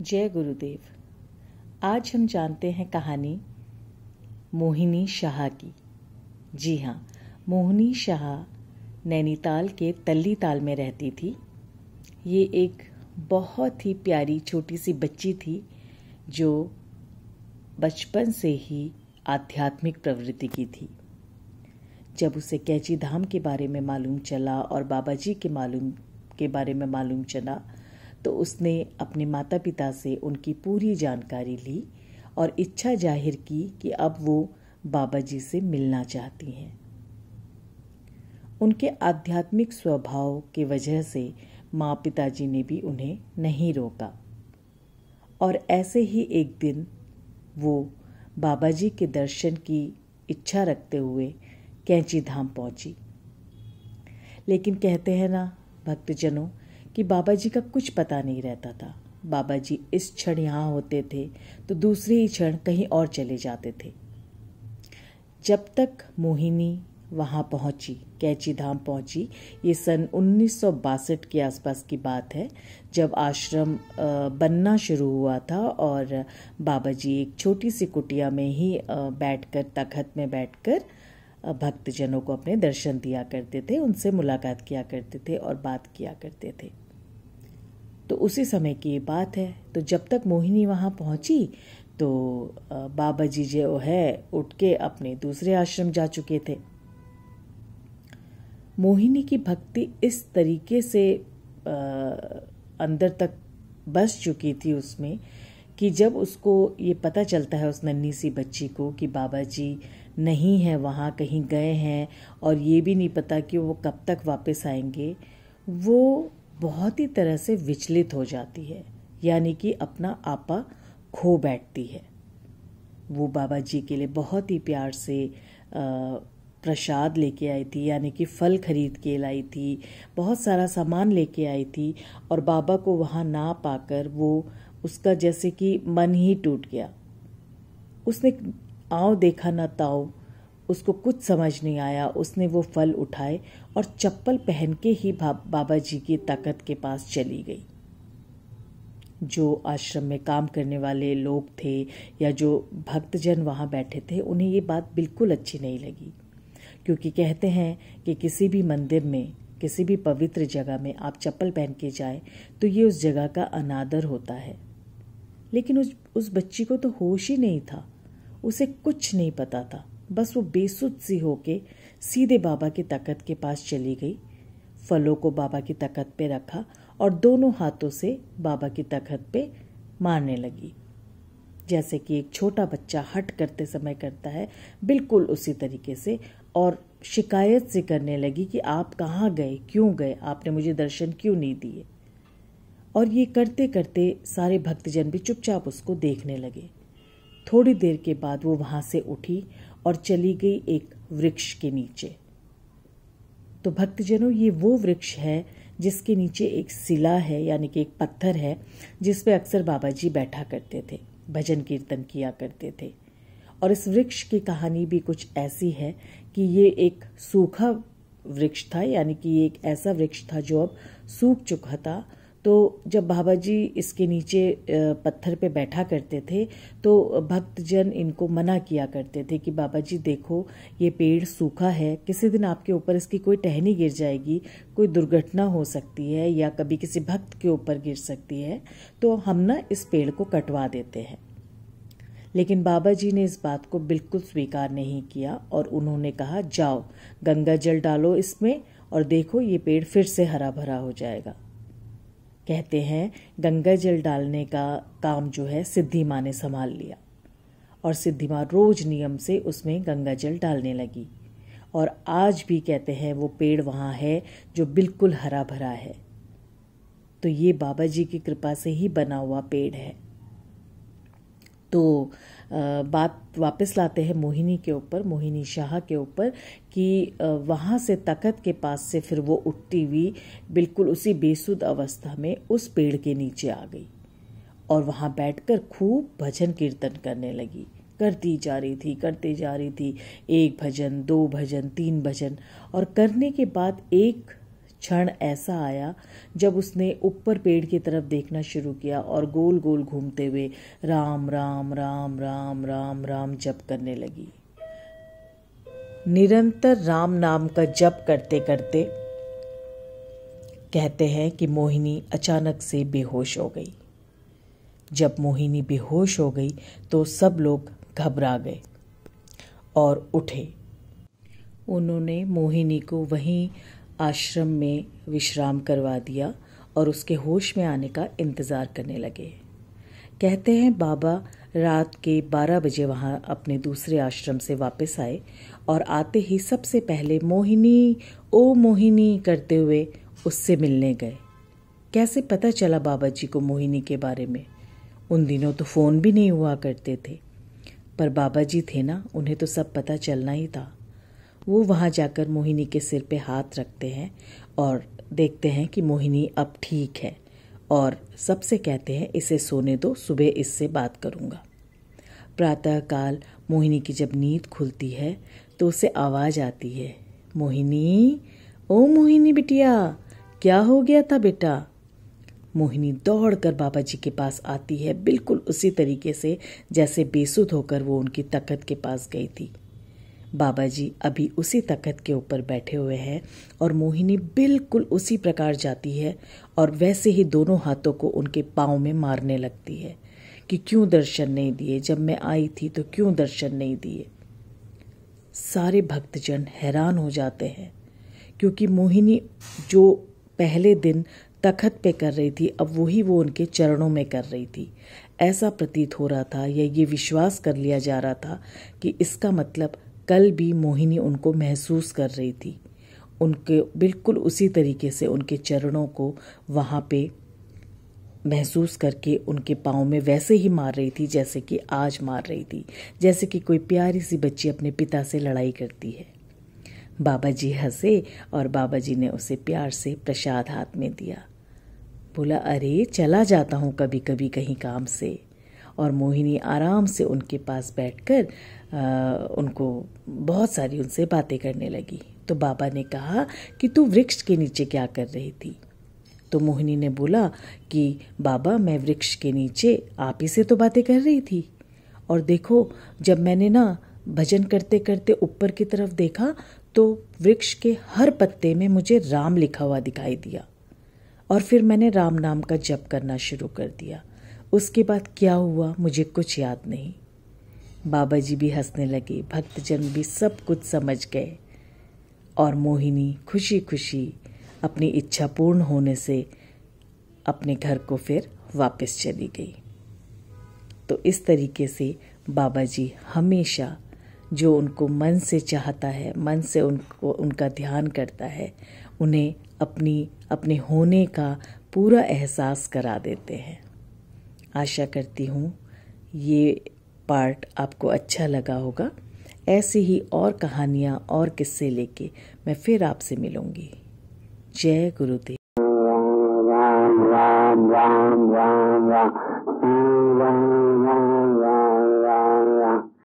जय गुरुदेव आज हम जानते हैं कहानी मोहिनी शाह की जी हाँ मोहिनी शाह नैनीताल के तल्ली ताल में रहती थी ये एक बहुत ही प्यारी छोटी सी बच्ची थी जो बचपन से ही आध्यात्मिक प्रवृत्ति की थी जब उसे कैची धाम के बारे में मालूम चला और बाबा जी के मालूम के बारे में मालूम चला तो उसने अपने माता पिता से उनकी पूरी जानकारी ली और इच्छा जाहिर की कि अब वो बाबा जी से मिलना चाहती हैं उनके आध्यात्मिक स्वभाव की वजह से माँ पिताजी ने भी उन्हें नहीं रोका और ऐसे ही एक दिन वो बाबा जी के दर्शन की इच्छा रखते हुए कैंची धाम पहुँची लेकिन कहते हैं ना भक्तजनों कि बाबा जी का कुछ पता नहीं रहता था बाबा जी इस क्षण यहाँ होते थे तो दूसरे ही क्षण कहीं और चले जाते थे जब तक मोहिनी वहाँ पहुँची कैची धाम पहुँची ये सन उन्नीस के आसपास की बात है जब आश्रम बनना शुरू हुआ था और बाबा जी एक छोटी सी कुटिया में ही बैठकर तखत में बैठकर भक्तजनों को अपने दर्शन दिया करते थे उनसे मुलाकात किया करते थे और बात किया करते थे तो उसी समय की ये बात है तो जब तक मोहिनी वहाँ पहुँची तो बाबा जी जो है उठ के अपने दूसरे आश्रम जा चुके थे मोहिनी की भक्ति इस तरीके से आ, अंदर तक बस चुकी थी उसमें कि जब उसको ये पता चलता है उस नन्ही सी बच्ची को कि बाबा जी नहीं है वहाँ कहीं गए हैं और ये भी नहीं पता कि वो कब तक वापस आएंगे वो बहुत ही तरह से विचलित हो जाती है यानी कि अपना आपा खो बैठती है वो बाबा जी के लिए बहुत ही प्यार से प्रसाद लेके आई थी यानी कि फल खरीद के लाई थी बहुत सारा सामान लेके आई थी और बाबा को वहाँ ना पाकर वो उसका जैसे कि मन ही टूट गया उसने आओ देखा ना ताओ उसको कुछ समझ नहीं आया उसने वो फल उठाए और चप्पल पहन के ही बाबा जी की ताकत के पास चली गई जो आश्रम में काम करने वाले लोग थे या जो भक्तजन वहाँ बैठे थे उन्हें ये बात बिल्कुल अच्छी नहीं लगी क्योंकि कहते हैं कि किसी भी मंदिर में किसी भी पवित्र जगह में आप चप्पल पहन के जाए तो ये उस जगह का अनादर होता है लेकिन उस उस बच्ची को तो होश ही नहीं था उसे कुछ नहीं पता था बस वो बेसुध सी होके सीधे बाबा की तकत के पास चली गई फलों को बाबा की तकत पे रखा और दोनों हाथों से बाबा की तखत पे मारने लगी जैसे कि एक छोटा बच्चा हट करते समय करता है बिल्कुल उसी तरीके से और शिकायत से करने लगी कि आप कहाँ गए क्यों गए आपने मुझे दर्शन क्यों नहीं दिए और ये करते करते सारे भक्तजन भी चुपचाप उसको देखने लगे थोड़ी देर के बाद वो वहाँ से उठी और चली गई एक वृक्ष के नीचे तो भक्तजनों ये वो वृक्ष है जिसके नीचे एक सिला है यानी कि एक पत्थर है जिस पे अक्सर बाबा जी बैठा करते थे भजन कीर्तन किया करते थे और इस वृक्ष की कहानी भी कुछ ऐसी है कि ये एक सूखा वृक्ष था यानी कि ये एक ऐसा वृक्ष था जो अब सूख चुका था तो जब बाबा जी इसके नीचे पत्थर पे बैठा करते थे तो भक्तजन इनको मना किया करते थे कि बाबा जी देखो ये पेड़ सूखा है किसी दिन आपके ऊपर इसकी कोई टहनी गिर जाएगी कोई दुर्घटना हो सकती है या कभी किसी भक्त के ऊपर गिर सकती है तो हम ना इस पेड़ को कटवा देते हैं लेकिन बाबा जी ने इस बात को बिल्कुल स्वीकार नहीं किया और उन्होंने कहा जाओ गंगा जल डालो इसमें और देखो ये पेड़ फिर से हरा भरा हो जाएगा कहते हैं गंगा जल डालने का काम जो है सिद्धि माँ ने संभाल लिया और सिद्धि माँ रोज नियम से उसमें गंगा जल डालने लगी और आज भी कहते हैं वो पेड़ वहाँ है जो बिल्कुल हरा भरा है तो ये बाबा जी की कृपा से ही बना हुआ पेड़ है तो बात वापस लाते हैं मोहिनी के ऊपर मोहिनी शाह के ऊपर कि वहाँ से तकत के पास से फिर वो उठती हुई बिल्कुल उसी बेसुध अवस्था में उस पेड़ के नीचे आ गई और वहाँ बैठकर खूब भजन कीर्तन करने लगी करती जा रही थी करती जा रही थी एक भजन दो भजन तीन भजन और करने के बाद एक क्षण ऐसा आया जब उसने ऊपर पेड़ की तरफ देखना शुरू किया और गोल गोल घूमते हुए राम राम राम राम राम राम जप करने लगी निरंतर राम नाम का जप करते करते कहते हैं कि मोहिनी अचानक से बेहोश हो गई जब मोहिनी बेहोश हो गई तो सब लोग घबरा गए और उठे उन्होंने मोहिनी को वहीं आश्रम में विश्राम करवा दिया और उसके होश में आने का इंतज़ार करने लगे कहते हैं बाबा रात के 12 बजे वहाँ अपने दूसरे आश्रम से वापस आए और आते ही सबसे पहले मोहिनी ओ मोहिनी करते हुए उससे मिलने गए कैसे पता चला बाबा जी को मोहिनी के बारे में उन दिनों तो फ़ोन भी नहीं हुआ करते थे पर बाबा जी थे ना उन्हें तो सब पता चलना ही था वो वहाँ जाकर मोहिनी के सिर पे हाथ रखते हैं और देखते हैं कि मोहिनी अब ठीक है और सबसे कहते हैं इसे सोने दो सुबह इससे बात करूँगा प्रातःकाल मोहिनी की जब नींद खुलती है तो उसे आवाज़ आती है मोहिनी ओ मोहिनी बिटिया क्या हो गया था बेटा मोहिनी दौड़कर बाबा जी के पास आती है बिल्कुल उसी तरीके से जैसे बेसुध होकर वो उनकी तकत के पास गई थी बाबा जी अभी उसी तखत के ऊपर बैठे हुए हैं और मोहिनी बिल्कुल उसी प्रकार जाती है और वैसे ही दोनों हाथों को उनके पाँव में मारने लगती है कि क्यों दर्शन नहीं दिए जब मैं आई थी तो क्यों दर्शन नहीं दिए सारे भक्तजन हैरान हो जाते हैं क्योंकि मोहिनी जो पहले दिन तखत पे कर रही थी अब वही वो उनके चरणों में कर रही थी ऐसा प्रतीत हो रहा था या ये विश्वास कर लिया जा रहा था कि इसका मतलब कल भी मोहिनी उनको महसूस कर रही थी उनके बिल्कुल उसी तरीके से उनके चरणों को वहाँ पे महसूस करके उनके पाँव में वैसे ही मार रही थी जैसे कि आज मार रही थी जैसे कि कोई प्यारी सी बच्ची अपने पिता से लड़ाई करती है बाबा जी हंसे और बाबा जी ने उसे प्यार से प्रसाद हाथ में दिया बोला अरे चला जाता हूँ कभी कभी कहीं काम से और मोहिनी आराम से उनके पास बैठकर उनको बहुत सारी उनसे बातें करने लगी तो बाबा ने कहा कि तू वृक्ष के नीचे क्या कर रही थी तो मोहिनी ने बोला कि बाबा मैं वृक्ष के नीचे आप ही से तो बातें कर रही थी और देखो जब मैंने ना भजन करते करते ऊपर की तरफ देखा तो वृक्ष के हर पत्ते में मुझे राम लिखा हुआ दिखाई दिया और फिर मैंने राम नाम का जप करना शुरू कर दिया उसके बाद क्या हुआ मुझे कुछ याद नहीं बाबा जी भी हंसने लगे भक्तजन भी सब कुछ समझ गए और मोहिनी खुशी खुशी अपनी इच्छा पूर्ण होने से अपने घर को फिर वापस चली गई तो इस तरीके से बाबा जी हमेशा जो उनको मन से चाहता है मन से उनको उनका ध्यान करता है उन्हें अपनी अपने होने का पूरा एहसास करा देते हैं आशा करती हूँ ये पार्ट आपको अच्छा लगा होगा ऐसी ही और कहानियाँ और किस्से लेके मैं फिर आपसे मिलूंगी जय गुरुदेव